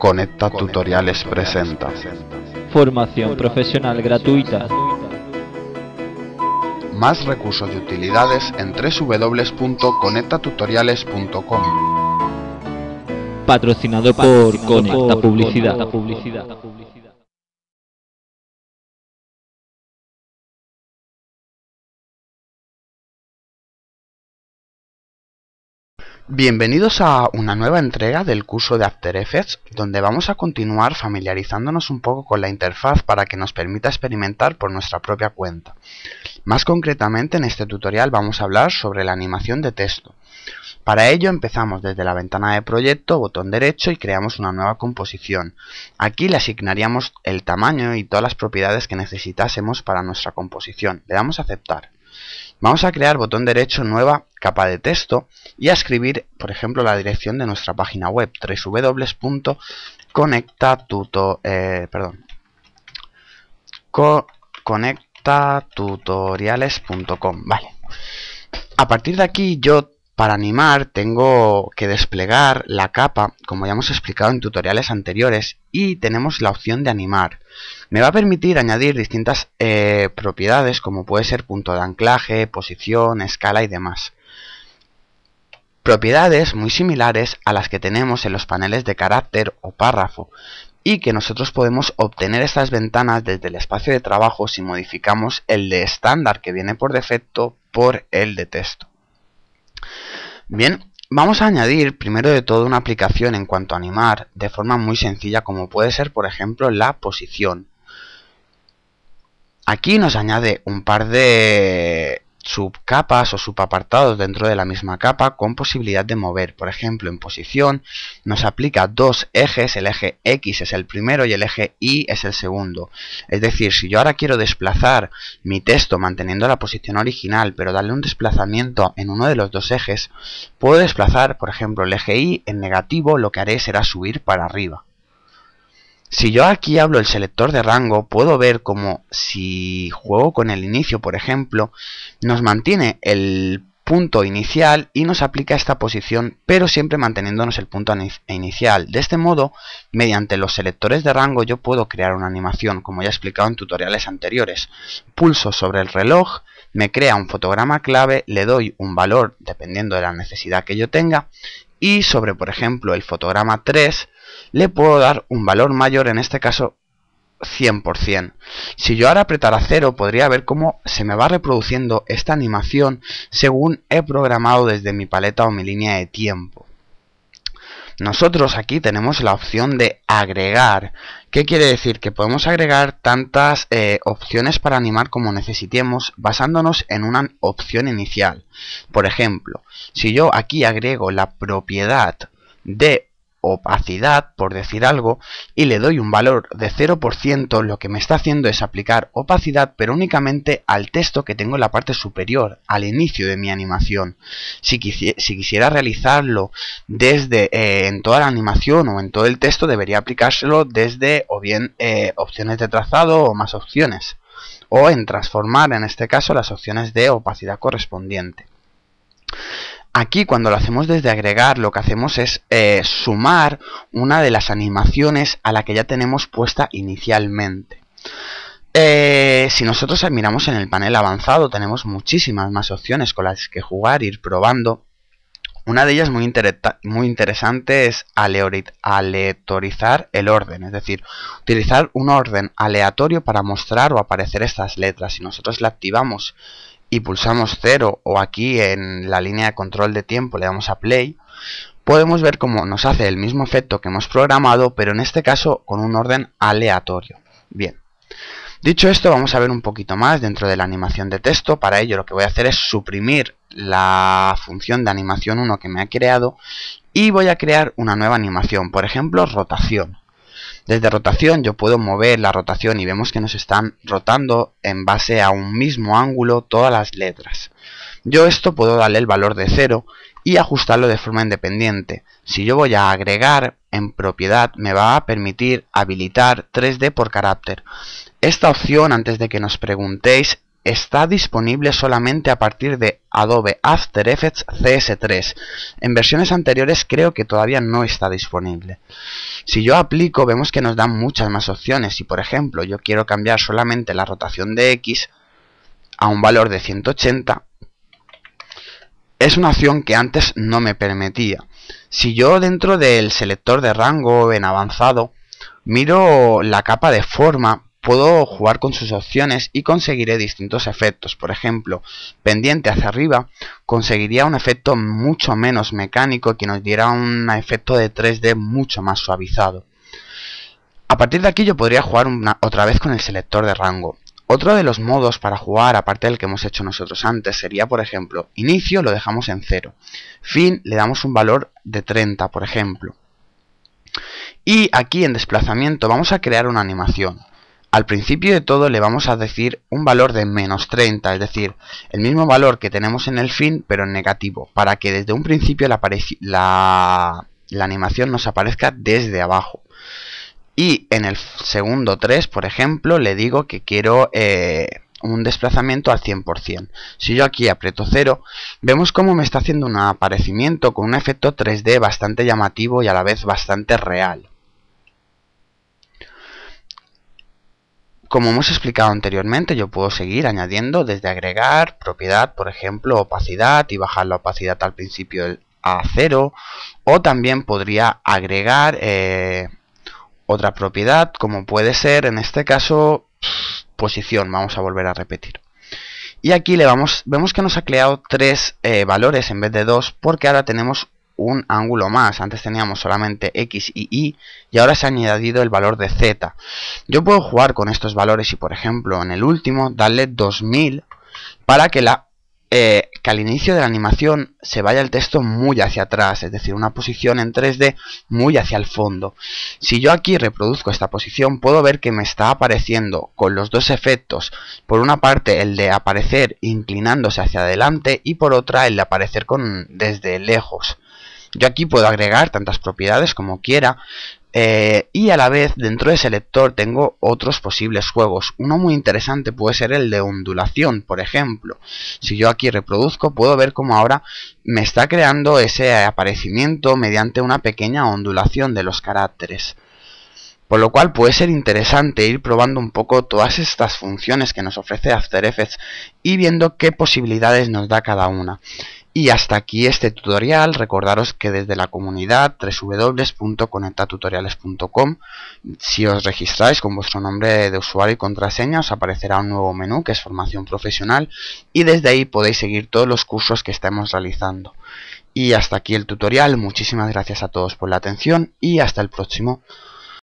Conecta Tutoriales presenta Formación profesional gratuita Más recursos y utilidades en www.conectatutoriales.com Patrocinado por Conecta Publicidad Bienvenidos a una nueva entrega del curso de After Effects, donde vamos a continuar familiarizándonos un poco con la interfaz para que nos permita experimentar por nuestra propia cuenta. Más concretamente en este tutorial vamos a hablar sobre la animación de texto. Para ello empezamos desde la ventana de proyecto, botón derecho y creamos una nueva composición. Aquí le asignaríamos el tamaño y todas las propiedades que necesitásemos para nuestra composición. Le damos a aceptar. Vamos a crear botón derecho nueva capa de texto y a escribir, por ejemplo, la dirección de nuestra página web www.conectatuto eh, perdón A partir de aquí yo para animar tengo que desplegar la capa, como ya hemos explicado en tutoriales anteriores, y tenemos la opción de animar. Me va a permitir añadir distintas eh, propiedades como puede ser punto de anclaje, posición, escala y demás propiedades muy similares a las que tenemos en los paneles de carácter o párrafo y que nosotros podemos obtener estas ventanas desde el espacio de trabajo si modificamos el de estándar que viene por defecto por el de texto. Bien, vamos a añadir primero de todo una aplicación en cuanto a animar de forma muy sencilla como puede ser por ejemplo la posición. Aquí nos añade un par de subcapas o subapartados dentro de la misma capa con posibilidad de mover. Por ejemplo, en posición nos aplica dos ejes, el eje X es el primero y el eje Y es el segundo. Es decir, si yo ahora quiero desplazar mi texto manteniendo la posición original, pero darle un desplazamiento en uno de los dos ejes, puedo desplazar, por ejemplo, el eje Y en negativo, lo que haré será subir para arriba. Si yo aquí hablo el selector de rango, puedo ver como si juego con el inicio, por ejemplo, nos mantiene el punto inicial y nos aplica esta posición, pero siempre manteniéndonos el punto inicial. De este modo, mediante los selectores de rango yo puedo crear una animación, como ya he explicado en tutoriales anteriores. Pulso sobre el reloj, me crea un fotograma clave, le doy un valor dependiendo de la necesidad que yo tenga y sobre, por ejemplo, el fotograma 3, le puedo dar un valor mayor, en este caso 100%. Si yo ahora apretara 0 podría ver cómo se me va reproduciendo esta animación según he programado desde mi paleta o mi línea de tiempo. Nosotros aquí tenemos la opción de agregar. ¿Qué quiere decir? Que podemos agregar tantas eh, opciones para animar como necesitemos basándonos en una opción inicial. Por ejemplo, si yo aquí agrego la propiedad de opacidad, por decir algo, y le doy un valor de 0%, lo que me está haciendo es aplicar opacidad, pero únicamente al texto que tengo en la parte superior, al inicio de mi animación. Si, quisiera realizarlo desde eh, en toda la animación o en todo el texto, debería aplicárselo desde o bien eh, opciones de trazado o más opciones, o en transformar en este caso las opciones de opacidad correspondiente. Aquí cuando lo hacemos desde agregar lo que hacemos es eh, sumar una de las animaciones a la que ya tenemos puesta inicialmente. Eh, si nosotros miramos en el panel avanzado tenemos muchísimas más opciones con las que jugar, ir probando. Una de ellas muy, muy interesante es aleatorizar el orden, es decir, utilizar un orden aleatorio para mostrar o aparecer estas letras. Si nosotros la activamos y pulsamos 0 o aquí en la línea de control de tiempo le damos a play, podemos ver cómo nos hace el mismo efecto que hemos programado, pero en este caso con un orden aleatorio. Bien. Dicho esto, vamos a ver un poquito más dentro de la animación de texto. Para ello lo que voy a hacer es suprimir la función de animación 1 que me ha creado y voy a crear una nueva animación, por ejemplo, rotación. Desde rotación yo puedo mover la rotación y vemos que nos están rotando en base a un mismo ángulo todas las letras. Yo esto puedo darle el valor de 0 y ajustarlo de forma independiente. Si yo voy a agregar en propiedad me va a permitir habilitar 3D por carácter. Esta opción, antes de que nos preguntéis, está disponible solamente a partir de Adobe After Effects CS3. En versiones anteriores creo que todavía no está disponible. Si yo aplico vemos que nos dan muchas más opciones. Si por ejemplo yo quiero cambiar solamente la rotación de X a un valor de 180, es una opción que antes no me permitía. Si yo dentro del selector de rango en avanzado miro la capa de forma puedo jugar con sus opciones y conseguiré distintos efectos. Por ejemplo, pendiente hacia arriba conseguiría un efecto mucho menos mecánico que nos diera un efecto de 3D mucho más suavizado. A partir de aquí yo podría jugar otra vez con el selector de rango. Otro de los modos para jugar, aparte del que hemos hecho nosotros antes, sería, por ejemplo, inicio lo dejamos en 0, fin le damos un valor de 30, por ejemplo. Y aquí en desplazamiento vamos a crear una animación al principio de todo le vamos a decir un valor de menos 30, es decir, el mismo valor que tenemos en el fin, pero en negativo, para que desde un principio la, animación nos aparezca desde abajo. Y en el segundo 3, por ejemplo, le digo que quiero eh, un desplazamiento al 100%. Si yo aquí aprieto 0, vemos cómo me está haciendo un aparecimiento con un efecto 3D bastante llamativo y a la vez bastante real. Como hemos explicado anteriormente, yo puedo seguir añadiendo desde agregar propiedad, por ejemplo, opacidad y bajar la opacidad al principio a cero. O también podría agregar eh, otra propiedad, como puede ser, en este caso, posición. Vamos a volver a repetir. Y aquí le vamos, vemos que nos ha creado tres eh, valores en vez de dos, porque ahora tenemos un ángulo más. Antes teníamos solamente X y Y y ahora se ha añadido el valor de Z. Yo puedo jugar con estos valores y por ejemplo en el último darle 2000 para que, la, eh, que al inicio de la animación se vaya el texto muy hacia atrás, es decir, una posición en 3D muy hacia el fondo. Si yo aquí reproduzco esta posición, puedo ver que me está apareciendo con los dos efectos, por una parte el de aparecer inclinándose hacia adelante y por otra el de aparecer con, desde lejos. Yo aquí puedo agregar tantas propiedades como quiera eh, y a la vez dentro de ese lector tengo otros posibles juegos. Uno muy interesante puede ser el de ondulación, por ejemplo. Si yo aquí reproduzco puedo ver cómo ahora me está creando ese aparecimiento mediante una pequeña ondulación de los caracteres. Por lo cual puede ser interesante ir probando un poco todas estas funciones que nos ofrece After Effects y viendo qué posibilidades nos da cada una. Y hasta aquí este tutorial, recordaros que desde la comunidad www.conectatutoriales.com si os registráis con vuestro nombre de usuario y contraseña os aparecerá un nuevo menú que es formación profesional y desde ahí podéis seguir todos los cursos que estemos realizando. Y hasta aquí el tutorial, muchísimas gracias a todos por la atención y hasta el próximo.